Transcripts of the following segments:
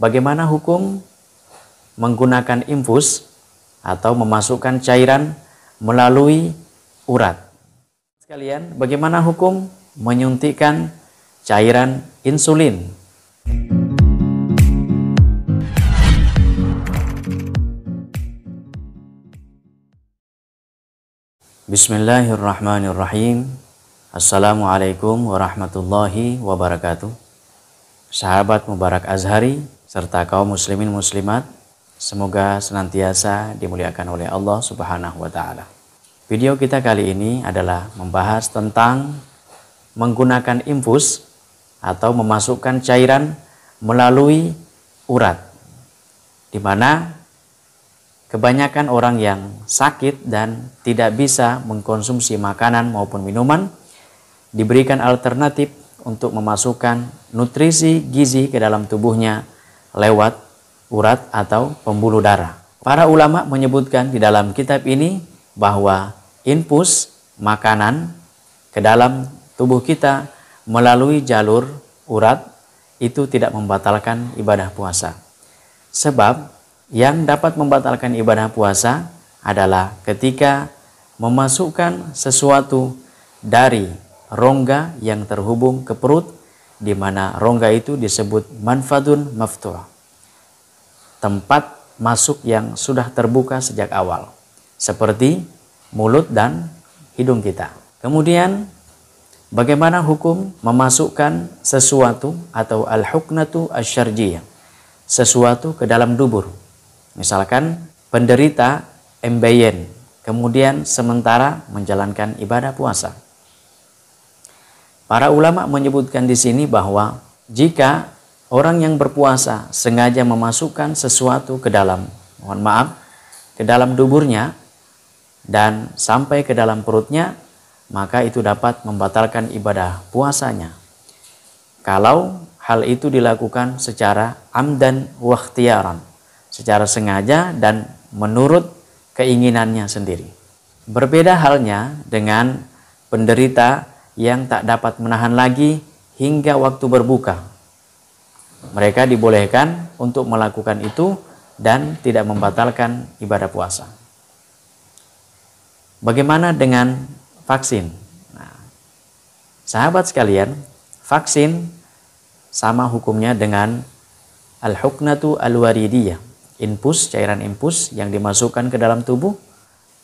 Bagaimana hukum menggunakan infus atau memasukkan cairan melalui urat? Sekalian, bagaimana hukum menyuntikkan cairan insulin? Bismillahirrahmanirrahim. Assalamualaikum warahmatullahi wabarakatuh. Sahabat Mubarak Azhari, serta kaum muslimin muslimat semoga senantiasa dimuliakan oleh Allah Subhanahu wa taala. Video kita kali ini adalah membahas tentang menggunakan infus atau memasukkan cairan melalui urat. Di mana kebanyakan orang yang sakit dan tidak bisa mengkonsumsi makanan maupun minuman diberikan alternatif untuk memasukkan nutrisi gizi ke dalam tubuhnya lewat urat atau pembuluh darah. Para ulama menyebutkan di dalam kitab ini bahwa infus makanan ke dalam tubuh kita melalui jalur urat itu tidak membatalkan ibadah puasa. Sebab yang dapat membatalkan ibadah puasa adalah ketika memasukkan sesuatu dari rongga yang terhubung ke perut di mana rongga itu disebut manfadun maftua Tempat masuk yang sudah terbuka sejak awal, seperti mulut dan hidung kita. Kemudian, bagaimana hukum memasukkan sesuatu atau al-huknatu asyarjiyah, sesuatu ke dalam dubur. Misalkan penderita embeyen, kemudian sementara menjalankan ibadah puasa. Para ulama menyebutkan di sini bahwa jika orang yang berpuasa sengaja memasukkan sesuatu ke dalam, mohon maaf, ke dalam duburnya dan sampai ke dalam perutnya, maka itu dapat membatalkan ibadah puasanya. Kalau hal itu dilakukan secara amdan wakhtiaran, secara sengaja dan menurut keinginannya sendiri. Berbeda halnya dengan penderita yang tak dapat menahan lagi hingga waktu berbuka. Mereka dibolehkan untuk melakukan itu dan tidak membatalkan ibadah puasa. Bagaimana dengan vaksin? Nah, sahabat sekalian, vaksin sama hukumnya dengan al-huknatu al-waridiyah, infus, cairan infus yang dimasukkan ke dalam tubuh,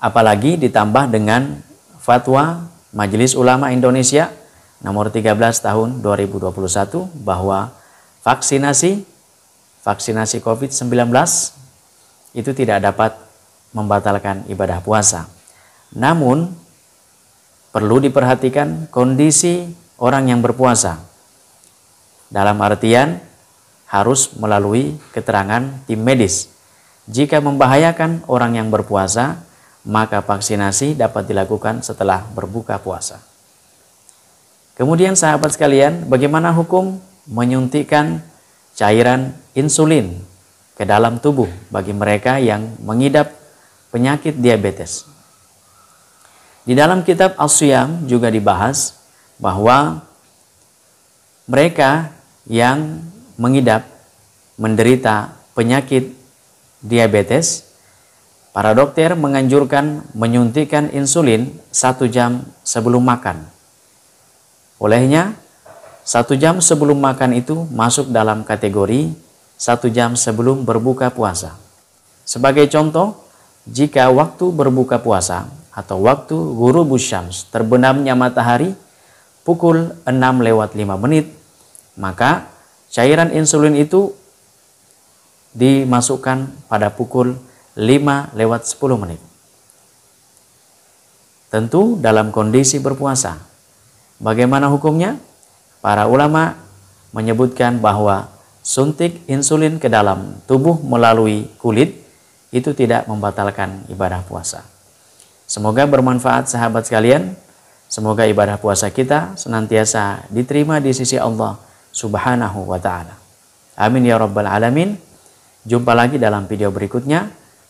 apalagi ditambah dengan fatwa Majelis Ulama Indonesia nomor 13 tahun 2021 bahwa vaksinasi vaksinasi COVID-19 itu tidak dapat membatalkan ibadah puasa. Namun perlu diperhatikan kondisi orang yang berpuasa. Dalam artian harus melalui keterangan tim medis. Jika membahayakan orang yang berpuasa, maka vaksinasi dapat dilakukan setelah berbuka puasa. Kemudian sahabat sekalian, bagaimana hukum menyuntikkan cairan insulin ke dalam tubuh bagi mereka yang mengidap penyakit diabetes? Di dalam kitab Asyam juga dibahas bahwa mereka yang mengidap menderita penyakit diabetes Para dokter menganjurkan menyuntikkan insulin satu jam sebelum makan. Olehnya, satu jam sebelum makan itu masuk dalam kategori satu jam sebelum berbuka puasa. Sebagai contoh, jika waktu berbuka puasa atau waktu guru busyams terbenamnya matahari pukul 6 lewat 5 menit, maka cairan insulin itu dimasukkan pada pukul 5 lewat 10 menit. Tentu dalam kondisi berpuasa. Bagaimana hukumnya? Para ulama menyebutkan bahwa suntik insulin ke dalam tubuh melalui kulit itu tidak membatalkan ibadah puasa. Semoga bermanfaat sahabat sekalian. Semoga ibadah puasa kita senantiasa diterima di sisi Allah Subhanahu wa taala. Amin ya rabbal alamin. Jumpa lagi dalam video berikutnya.